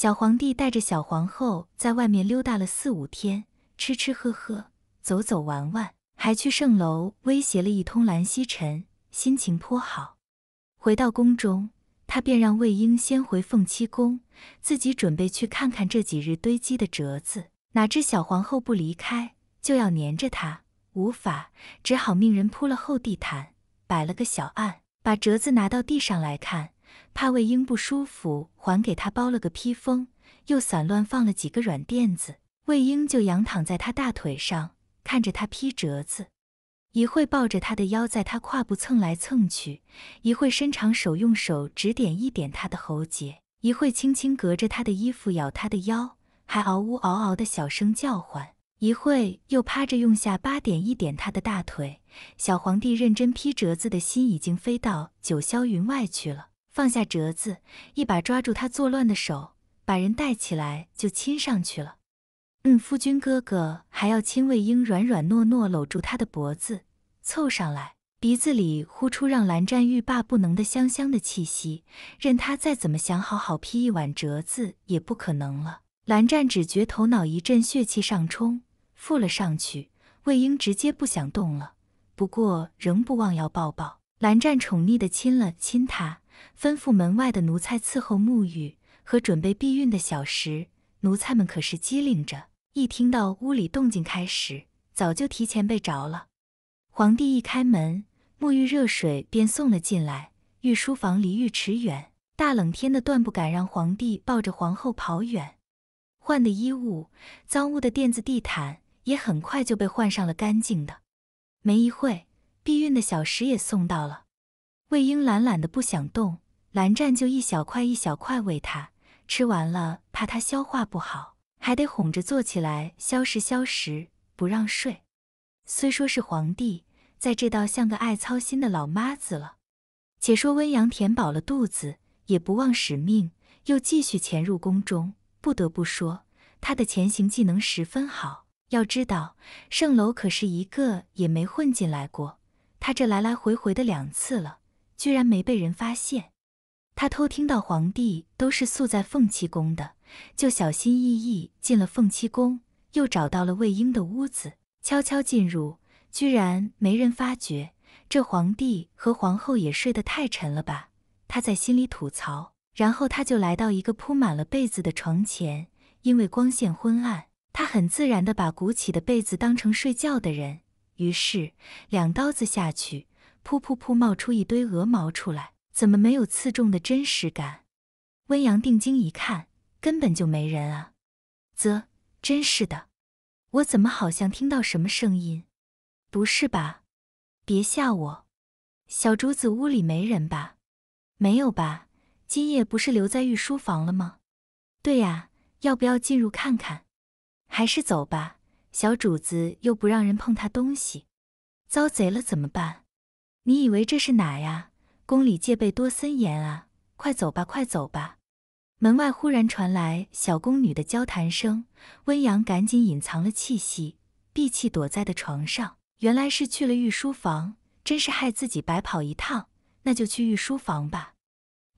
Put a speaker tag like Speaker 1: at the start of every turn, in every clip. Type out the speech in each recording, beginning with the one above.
Speaker 1: 小皇帝带着小皇后在外面溜达了四五天，吃吃喝喝，走走玩玩，还去圣楼威胁了一通蓝曦臣，心情颇好。回到宫中，他便让魏婴先回凤栖宫，自己准备去看看这几日堆积的折子。哪知小皇后不离开，就要粘着他，无法，只好命人铺了厚地毯，摆了个小案，把折子拿到地上来看。怕魏婴不舒服，还给他包了个披风，又散乱放了几个软垫子。魏婴就仰躺在他大腿上，看着他披折子，一会抱着他的腰，在他胯部蹭来蹭去，一会伸长手用手指点一点他的喉结，一会轻轻隔着他的衣服咬他的腰，还嗷呜嗷嗷的小声叫唤，一会又趴着用下巴点一点他的大腿。小皇帝认真披折子的心已经飞到九霄云外去了。放下折子，一把抓住他作乱的手，把人带起来就亲上去了。嗯，夫君哥哥还要亲魏婴，软软糯糯搂住他的脖子，凑上来，鼻子里呼出让蓝湛欲罢不能的香香的气息，任他再怎么想好好批一碗折子也不可能了。蓝湛只觉头脑一阵血气上冲，附了上去。魏婴直接不想动了，不过仍不忘要抱抱。蓝湛宠溺地亲了亲他。吩咐门外的奴才伺候沐浴和准备避孕的小食，奴才们可是机灵着，一听到屋里动静开始，早就提前备着了。皇帝一开门，沐浴热水便送了进来。御书房离浴池远，大冷天的，断不敢让皇帝抱着皇后跑远。换的衣物、脏污的垫子、地毯也很快就被换上了干净的。没一会，避孕的小食也送到了。魏婴懒懒的不想动，蓝湛就一小块一小块喂他，吃完了怕他消化不好，还得哄着坐起来消食消食，不让睡。虽说是皇帝，在这倒像个爱操心的老妈子了。且说温阳填饱了肚子，也不忘使命，又继续潜入宫中。不得不说，他的潜行技能十分好。要知道，圣楼可是一个也没混进来过，他这来来回回的两次了。居然没被人发现，他偷听到皇帝都是宿在凤栖宫的，就小心翼翼进了凤栖宫，又找到了魏婴的屋子，悄悄进入，居然没人发觉。这皇帝和皇后也睡得太沉了吧？他在心里吐槽。然后他就来到一个铺满了被子的床前，因为光线昏暗，他很自然的把鼓起的被子当成睡觉的人，于是两刀子下去。噗噗噗！冒出一堆鹅毛出来，怎么没有刺中的真实感？温阳定睛一看，根本就没人啊！啧，真是的，我怎么好像听到什么声音？不是吧？别吓我！小主子屋里没人吧？没有吧？今夜不是留在御书房了吗？对呀，要不要进入看看？还是走吧，小主子又不让人碰他东西，遭贼了怎么办？你以为这是哪呀？宫里戒备多森严啊！快走吧，快走吧！门外忽然传来小宫女的交谈声，温阳赶紧隐藏了气息，闭气躲在的床上。原来是去了御书房，真是害自己白跑一趟。那就去御书房吧。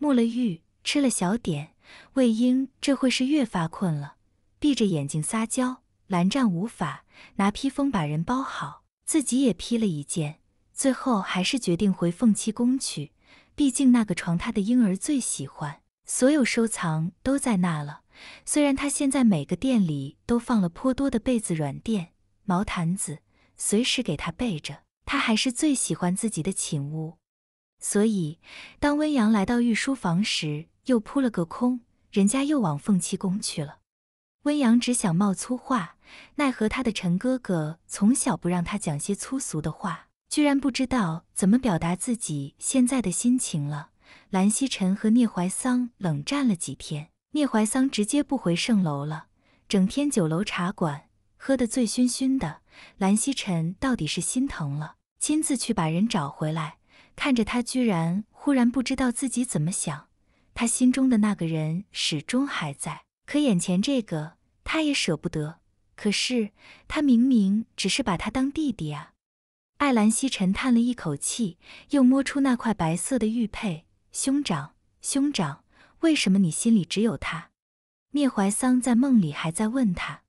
Speaker 1: 沐了浴，吃了小点，魏婴这会是越发困了，闭着眼睛撒娇。蓝湛无法拿披风把人包好，自己也披了一件。最后还是决定回凤栖宫去，毕竟那个床他的婴儿最喜欢，所有收藏都在那了。虽然他现在每个店里都放了颇多的被子、软垫、毛毯子，随时给他备着，他还是最喜欢自己的寝屋。所以，当温阳来到御书房时，又扑了个空，人家又往凤栖宫去了。温阳只想冒粗话，奈何他的陈哥哥从小不让他讲些粗俗的话。居然不知道怎么表达自己现在的心情了。蓝曦臣和聂怀桑冷战了几天，聂怀桑直接不回圣楼了，整天酒楼茶馆，喝得醉醺醺的。蓝曦臣到底是心疼了，亲自去把人找回来。看着他，居然忽然不知道自己怎么想。他心中的那个人始终还在，可眼前这个，他也舍不得。可是他明明只是把他当弟弟啊。艾兰西沉叹了一口气，又摸出那块白色的玉佩。兄长，兄长，为什么你心里只有他？聂怀桑在梦里还在问他。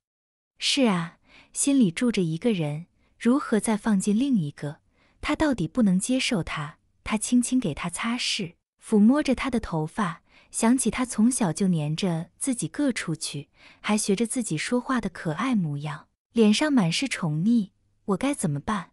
Speaker 1: 是啊，心里住着一个人，如何再放进另一个？他到底不能接受他。他轻轻给他擦拭，抚摸着他的头发，想起他从小就粘着自己各处去，还学着自己说话的可爱模样，脸上满是宠溺。我该怎么办？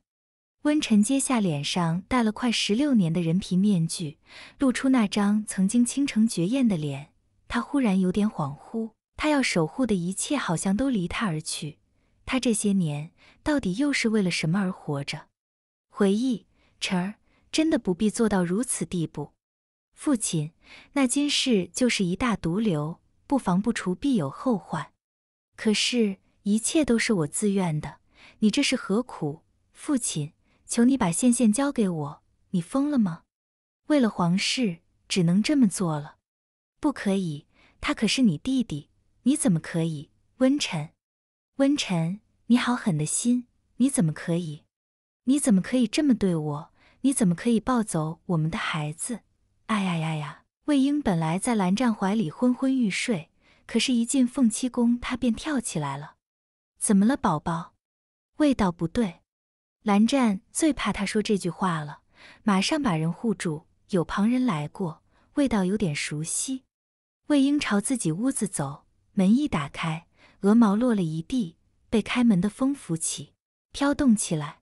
Speaker 1: 温晨揭下脸上戴了快十六年的人皮面具，露出那张曾经倾城绝艳的脸。他忽然有点恍惚，他要守护的一切好像都离他而去。他这些年到底又是为了什么而活着？回忆，臣儿真的不必做到如此地步。父亲，那今世就是一大毒瘤，不防不除必有后患。可是，一切都是我自愿的，你这是何苦，父亲？求你把羡羡交给我，你疯了吗？为了皇室，只能这么做了。不可以，他可是你弟弟，你怎么可以？温晨，温晨，你好狠的心，你怎么可以？你怎么可以这么对我？你怎么可以抱走我们的孩子？哎呀呀呀！魏婴本来在蓝湛怀里昏昏欲睡，可是一进凤栖宫，他便跳起来了。怎么了，宝宝？味道不对。蓝湛最怕他说这句话了，马上把人护住。有旁人来过，味道有点熟悉。魏婴朝自己屋子走，门一打开，鹅毛落了一地，被开门的风拂起，飘动起来。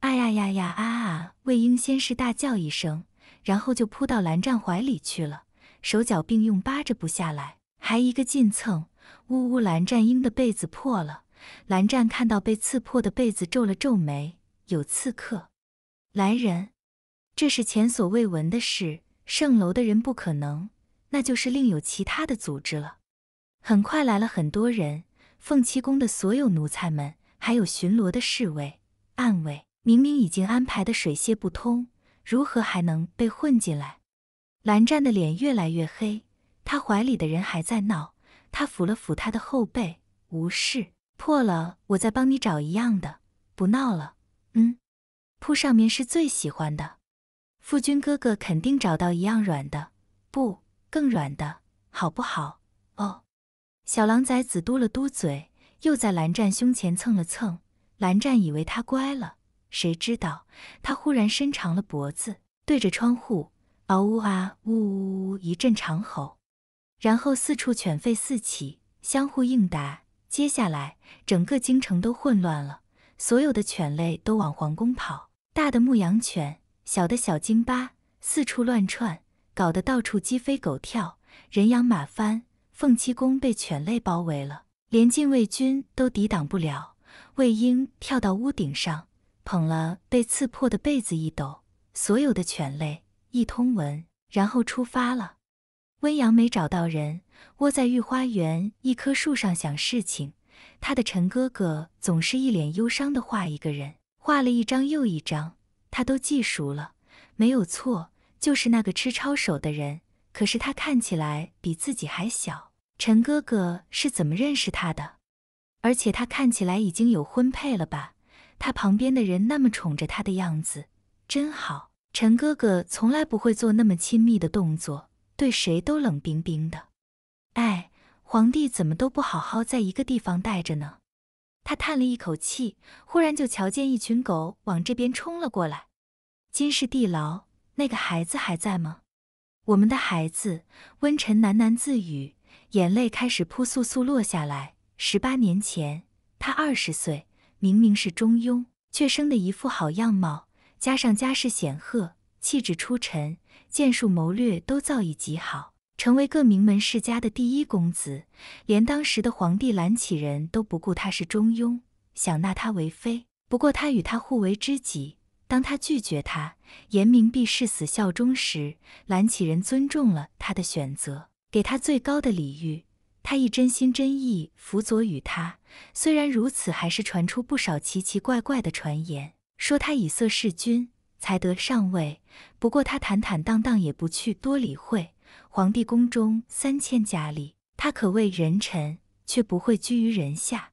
Speaker 1: 哎呀呀呀！啊！啊！魏婴先是大叫一声，然后就扑到蓝湛怀里去了，手脚并用扒着不下来，还一个劲蹭。呜呜！蓝湛英的被子破了，蓝湛看到被刺破的被子皱了皱眉。有刺客！来人！这是前所未闻的事，圣楼的人不可能，那就是另有其他的组织了。很快来了很多人，凤栖宫的所有奴才们，还有巡逻的侍卫、暗卫，明明已经安排的水泄不通，如何还能被混进来？蓝湛的脸越来越黑，他怀里的人还在闹，他抚了抚他的后背，无事。破了，我再帮你找一样的。不闹了。嗯，铺上面是最喜欢的，夫君哥哥肯定找到一样软的，不更软的好不好？哦，小狼崽子嘟了嘟嘴，又在蓝湛胸前蹭了蹭。蓝湛以为他乖了，谁知道他忽然伸长了脖子，对着窗户嗷呜啊呜呜呜一阵长吼，然后四处犬吠四起，相互应答。接下来，整个京城都混乱了。所有的犬类都往皇宫跑，大的牧羊犬，小的小京巴，四处乱窜，搞得到处鸡飞狗跳，人仰马翻。凤七公被犬类包围了，连禁卫军都抵挡不了。魏婴跳到屋顶上，捧了被刺破的被子一抖，所有的犬类一通闻，然后出发了。温阳没找到人，窝在御花园一棵树上想事情。他的陈哥哥总是一脸忧伤地画一个人，画了一张又一张，他都记熟了，没有错，就是那个吃抄手的人。可是他看起来比自己还小。陈哥哥是怎么认识他的？而且他看起来已经有婚配了吧？他旁边的人那么宠着他的样子，真好。陈哥哥从来不会做那么亲密的动作，对谁都冷冰冰的。哎。皇帝怎么都不好好在一个地方待着呢？他叹了一口气，忽然就瞧见一群狗往这边冲了过来。金氏地牢，那个孩子还在吗？我们的孩子。温晨喃喃自语，眼泪开始扑簌簌落下来。十八年前，他二十岁，明明是中庸，却生的一副好样貌，加上家世显赫，气质出尘，剑术谋略都造诣极好。成为各名门世家的第一公子，连当时的皇帝蓝启人都不顾他是中庸，想纳他为妃。不过他与他互为知己，当他拒绝他，严明必誓死效忠时，蓝启人尊重了他的选择，给他最高的礼遇。他亦真心真意辅佐于他。虽然如此，还是传出不少奇奇怪怪的传言，说他以色侍君，才得上位。不过他坦坦荡荡，也不去多理会。皇帝宫中三千佳丽，他可谓人臣，却不会居于人下。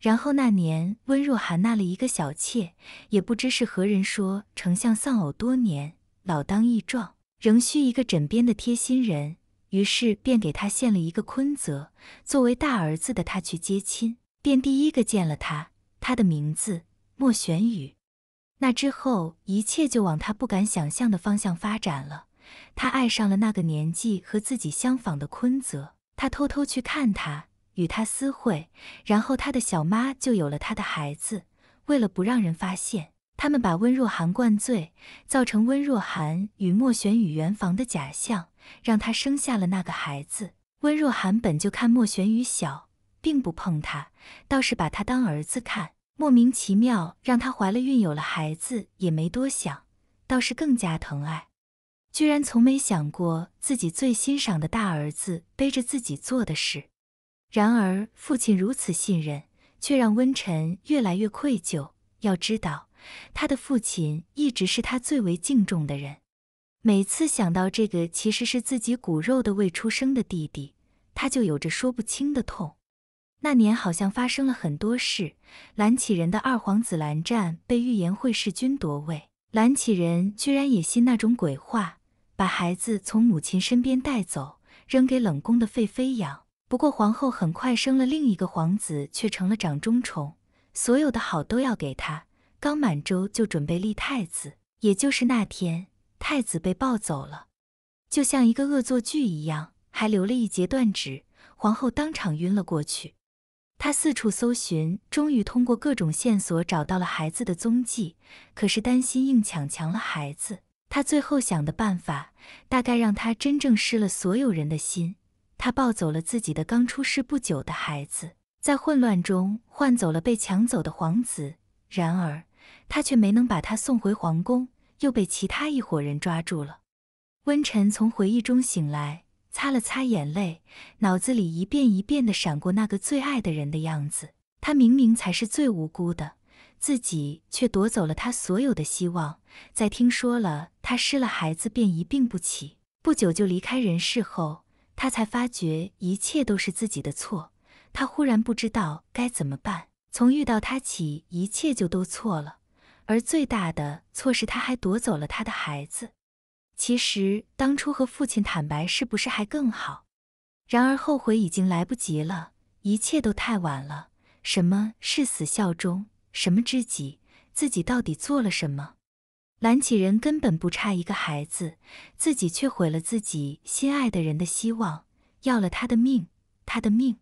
Speaker 1: 然后那年，温若寒纳了一个小妾，也不知是何人说，丞相丧偶多年，老当益壮，仍需一个枕边的贴心人，于是便给他献了一个坤泽。作为大儿子的他去接亲，便第一个见了他。他的名字莫玄宇。那之后，一切就往他不敢想象的方向发展了。他爱上了那个年纪和自己相仿的坤泽，他偷偷去看他，与他私会，然后他的小妈就有了他的孩子。为了不让人发现，他们把温若寒灌醉，造成温若寒与莫玄宇圆房的假象，让他生下了那个孩子。温若寒本就看莫玄宇小，并不碰他，倒是把他当儿子看，莫名其妙让他怀了孕，有了孩子也没多想，倒是更加疼爱。居然从没想过自己最欣赏的大儿子背着自己做的事。然而，父亲如此信任，却让温晨越来越愧疚。要知道，他的父亲一直是他最为敬重的人。每次想到这个其实是自己骨肉的未出生的弟弟，他就有着说不清的痛。那年好像发生了很多事，蓝启人的二皇子蓝湛被预言会弑君夺位，蓝启人居然也信那种鬼话。把孩子从母亲身边带走，扔给冷宫的废妃养。不过皇后很快生了另一个皇子，却成了掌中宠，所有的好都要给他。刚满周就准备立太子，也就是那天，太子被抱走了，就像一个恶作剧一样，还留了一截断指。皇后当场晕了过去。她四处搜寻，终于通过各种线索找到了孩子的踪迹，可是担心硬抢强了孩子。他最后想的办法，大概让他真正失了所有人的心。他抱走了自己的刚出世不久的孩子，在混乱中换走了被抢走的皇子。然而，他却没能把他送回皇宫，又被其他一伙人抓住了。温晨从回忆中醒来，擦了擦眼泪，脑子里一遍一遍的闪过那个最爱的人的样子。他明明才是最无辜的。自己却夺走了他所有的希望，在听说了他失了孩子便一病不起，不久就离开人世后，他才发觉一切都是自己的错。他忽然不知道该怎么办。从遇到他起，一切就都错了，而最大的错是他还夺走了他的孩子。其实当初和父亲坦白，是不是还更好？然而后悔已经来不及了，一切都太晚了。什么誓死效忠？什么知己？自己到底做了什么？蓝启仁根本不差一个孩子，自己却毁了自己心爱的人的希望，要了他的命，他的命。